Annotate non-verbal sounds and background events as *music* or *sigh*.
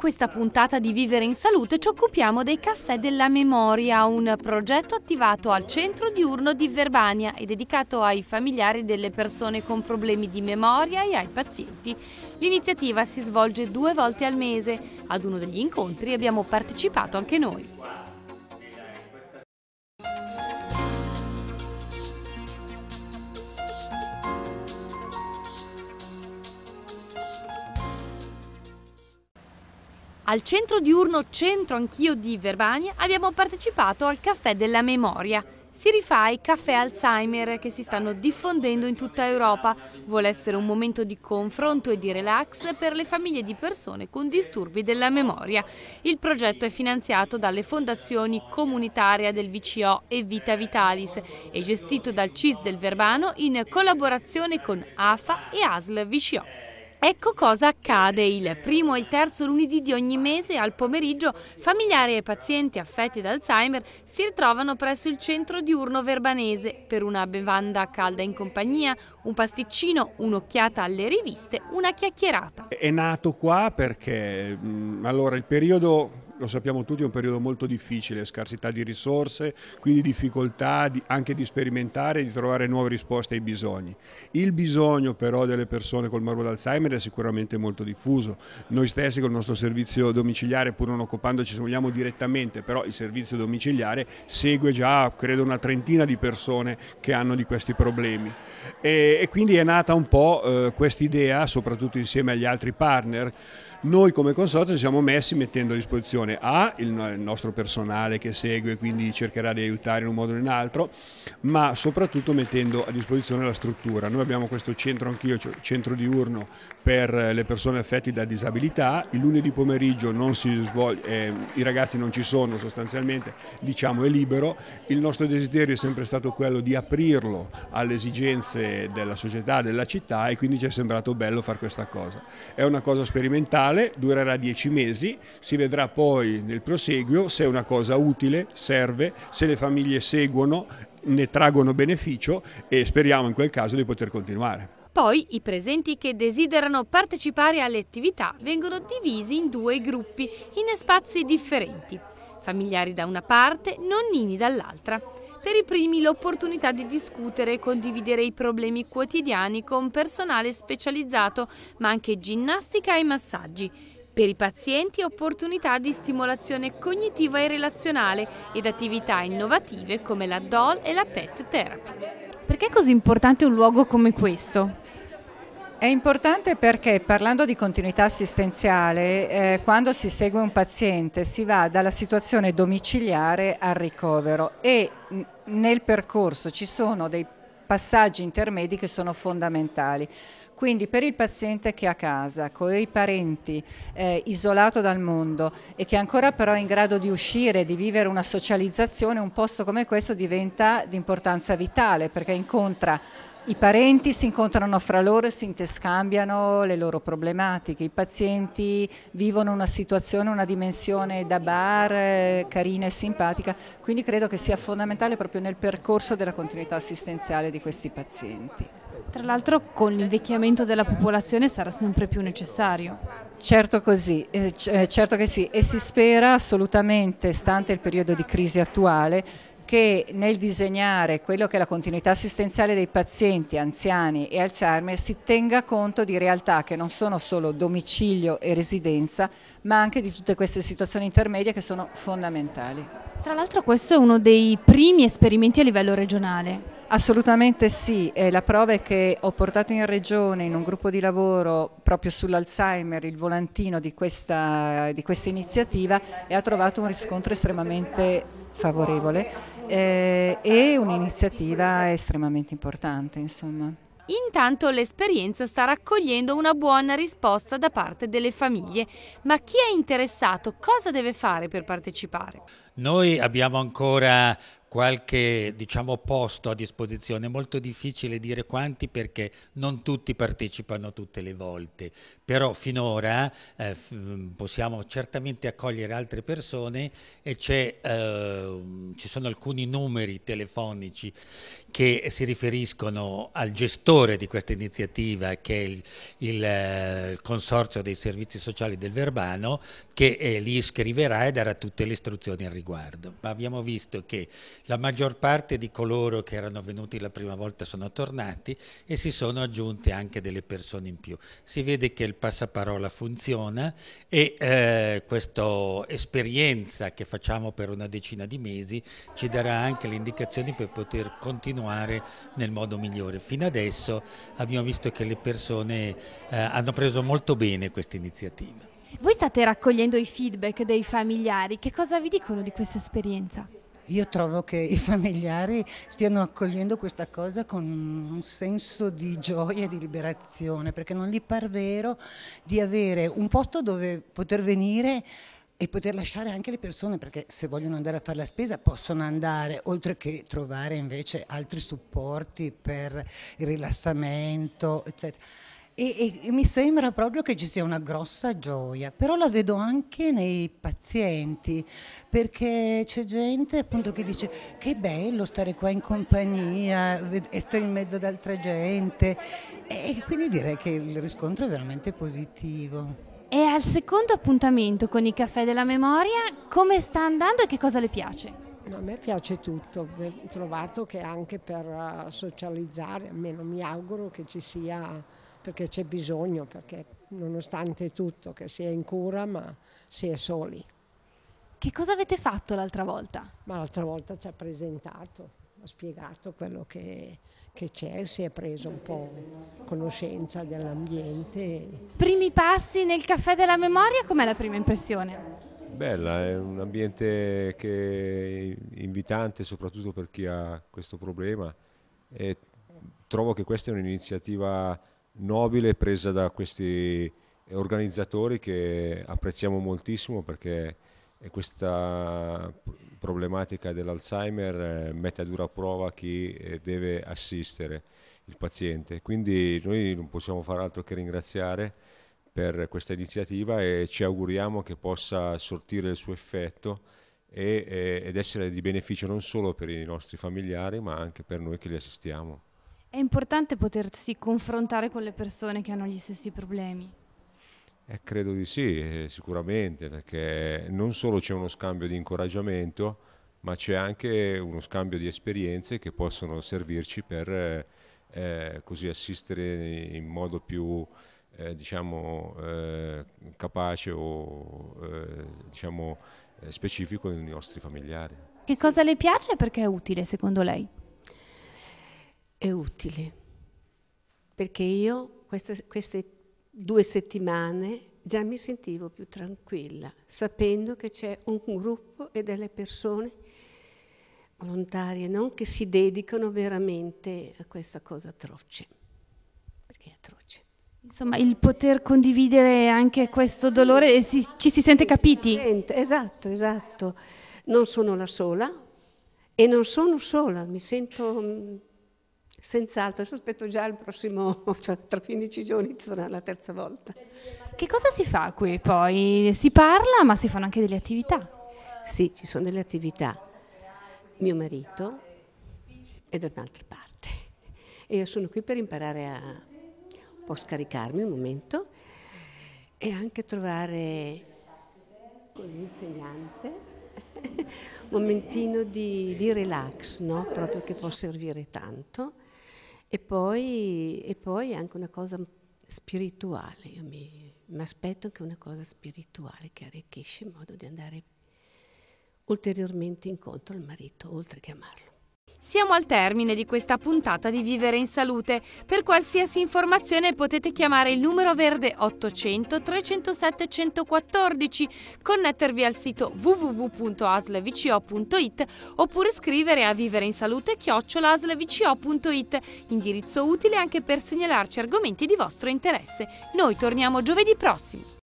questa puntata di Vivere in Salute ci occupiamo dei Caffè della Memoria, un progetto attivato al centro diurno di Verbania e dedicato ai familiari delle persone con problemi di memoria e ai pazienti. L'iniziativa si svolge due volte al mese. Ad uno degli incontri abbiamo partecipato anche noi. Al centro diurno Centro Anch'io di Verbania abbiamo partecipato al Caffè della Memoria. Si rifà ai caffè Alzheimer che si stanno diffondendo in tutta Europa. Vuole essere un momento di confronto e di relax per le famiglie di persone con disturbi della memoria. Il progetto è finanziato dalle fondazioni comunitaria del VCO e Vita Vitalis e gestito dal CIS del Verbano in collaborazione con AFA e ASL VCO. Ecco cosa accade il primo e il terzo lunedì di ogni mese al pomeriggio. Familiari e pazienti affetti da Alzheimer si ritrovano presso il centro diurno verbanese per una bevanda calda in compagnia, un pasticcino, un'occhiata alle riviste, una chiacchierata. È nato qua perché mm, allora, il periodo lo sappiamo tutti, è un periodo molto difficile, scarsità di risorse, quindi difficoltà di, anche di sperimentare e di trovare nuove risposte ai bisogni. Il bisogno però delle persone col morbo d'Alzheimer è sicuramente molto diffuso. Noi stessi col nostro servizio domiciliare, pur non occupandoci se vogliamo direttamente, però il servizio domiciliare segue già credo una trentina di persone che hanno di questi problemi. E, e quindi è nata un po' eh, questa idea, soprattutto insieme agli altri partner. Noi come consorzio ci siamo messi mettendo a disposizione attenzione a il nostro personale che segue, quindi cercherà di aiutare in un modo o in un altro, ma soprattutto mettendo a disposizione la struttura. Noi abbiamo questo centro anch'io, cioè centro diurno per le persone affette da disabilità, il lunedì pomeriggio svolge, eh, i ragazzi non ci sono sostanzialmente, diciamo è libero, il nostro desiderio è sempre stato quello di aprirlo alle esigenze della società, della città e quindi ci è sembrato bello fare questa cosa. È una cosa sperimentale, durerà dieci mesi, si vedrà poi poi nel proseguio se è una cosa utile, serve, se le famiglie seguono, ne traggono beneficio e speriamo in quel caso di poter continuare. Poi i presenti che desiderano partecipare alle attività vengono divisi in due gruppi, in spazi differenti. Familiari da una parte, nonnini dall'altra. Per i primi l'opportunità di discutere e condividere i problemi quotidiani con personale specializzato, ma anche ginnastica e massaggi. Per i pazienti opportunità di stimolazione cognitiva e relazionale ed attività innovative come la DOL e la PET Therapy. Perché è così importante un luogo come questo? È importante perché parlando di continuità assistenziale, eh, quando si segue un paziente si va dalla situazione domiciliare al ricovero e nel percorso ci sono dei passaggi intermedi che sono fondamentali. Quindi per il paziente che è a casa, con i parenti, eh, isolato dal mondo e che ancora però è in grado di uscire, di vivere una socializzazione, un posto come questo diventa di importanza vitale perché incontra i parenti si incontrano fra loro e si interscambiano le loro problematiche, i pazienti vivono una situazione, una dimensione da bar eh, carina e simpatica, quindi credo che sia fondamentale proprio nel percorso della continuità assistenziale di questi pazienti. Tra l'altro con l'invecchiamento della popolazione sarà sempre più necessario. Certo, così, eh, eh, certo che sì e si spera assolutamente, stante il periodo di crisi attuale, che nel disegnare quello che è la continuità assistenziale dei pazienti anziani e Alzheimer si tenga conto di realtà che non sono solo domicilio e residenza, ma anche di tutte queste situazioni intermedie che sono fondamentali. Tra l'altro questo è uno dei primi esperimenti a livello regionale. Assolutamente sì, e la prova è che ho portato in regione in un gruppo di lavoro proprio sull'Alzheimer il volantino di questa, di questa, iniziativa e ha trovato un riscontro estremamente favorevole eh, e un'iniziativa estremamente importante. Insomma. Intanto l'esperienza sta raccogliendo una buona risposta da parte delle famiglie, ma chi è interessato cosa deve fare per partecipare? Noi abbiamo ancora qualche diciamo, posto a disposizione, è molto difficile dire quanti perché non tutti partecipano tutte le volte, però finora eh, mm, possiamo certamente accogliere altre persone e eh, ci sono alcuni numeri telefonici che si riferiscono al gestore di questa iniziativa che è il, il, eh, il Consorzio dei Servizi Sociali del Verbano che eh, li scriverà e darà tutte le istruzioni al riguardo. Ma Abbiamo visto che la maggior parte di coloro che erano venuti la prima volta sono tornati e si sono aggiunte anche delle persone in più. Si vede che il passaparola funziona e eh, questa esperienza che facciamo per una decina di mesi ci darà anche le indicazioni per poter continuare nel modo migliore. Fino adesso abbiamo visto che le persone eh, hanno preso molto bene questa iniziativa. Voi state raccogliendo i feedback dei familiari, che cosa vi dicono di questa esperienza? Io trovo che i familiari stiano accogliendo questa cosa con un senso di gioia e di liberazione, perché non gli par vero di avere un posto dove poter venire e poter lasciare anche le persone perché se vogliono andare a fare la spesa possono andare, oltre che trovare invece altri supporti per il rilassamento, eccetera. E, e, mi sembra proprio che ci sia una grossa gioia, però la vedo anche nei pazienti, perché c'è gente appunto che dice che bello stare qua in compagnia, essere in mezzo ad altra gente e quindi direi che il riscontro è veramente positivo. E al secondo appuntamento con i caffè della memoria, come sta andando e che cosa le piace? No, a me piace tutto, ho trovato che anche per eh, socializzare, almeno mi auguro che ci sia perché c'è bisogno, perché nonostante tutto che si è in cura, ma si è soli. Che cosa avete fatto l'altra volta? Ma l'altra volta ci ha presentato, ha spiegato quello che, che c'è, si è preso un po' conoscenza dell'ambiente. Primi passi nel caffè della memoria, com'è la prima impressione? Bella, è un ambiente che è invitante soprattutto per chi ha questo problema e trovo che questa è un'iniziativa nobile presa da questi organizzatori che apprezziamo moltissimo perché questa problematica dell'Alzheimer eh, mette a dura prova chi eh, deve assistere il paziente. Quindi noi non possiamo fare altro che ringraziare per questa iniziativa e ci auguriamo che possa sortire il suo effetto e, eh, ed essere di beneficio non solo per i nostri familiari ma anche per noi che li assistiamo. È importante potersi confrontare con le persone che hanno gli stessi problemi. Eh, credo di sì, eh, sicuramente, perché non solo c'è uno scambio di incoraggiamento, ma c'è anche uno scambio di esperienze che possono servirci per eh, eh così assistere in modo più eh, diciamo, eh, capace o diciamo, specifico dei nostri familiari. Che cosa le piace e perché è utile secondo lei? è utile, perché io queste, queste due settimane già mi sentivo più tranquilla, sapendo che c'è un gruppo e delle persone volontarie, non che si dedicano veramente a questa cosa atroce, perché è atroce. Insomma, il poter condividere anche questo dolore e eh, si, ci si sente capiti. Esatto, esatto. Non sono la sola e non sono sola, mi sento mm, Senz'altro, aspetto già il prossimo, *laughs* cioè tra 15 giorni sarà la terza volta. Che cosa si fa qui poi? Si parla ma si fanno anche delle attività? Sì, ci sono delle attività. Mio marito è da un'altra parte e io sono qui per imparare a un po' scaricarmi un momento e anche trovare con l'insegnante un momentino di, di relax, no? proprio che può servire tanto e poi, e poi anche una cosa spirituale, io mi, aspetto anche una cosa spirituale che arricchisce in modo di andare ulteriormente incontro al marito, oltre che amarlo. Siamo al termine di questa puntata di Vivere in Salute. Per qualsiasi informazione potete chiamare il numero verde 800 307 114, connettervi al sito www.aslvco.it oppure scrivere a vivere in indirizzo utile anche per segnalarci argomenti di vostro interesse. Noi torniamo giovedì prossimo.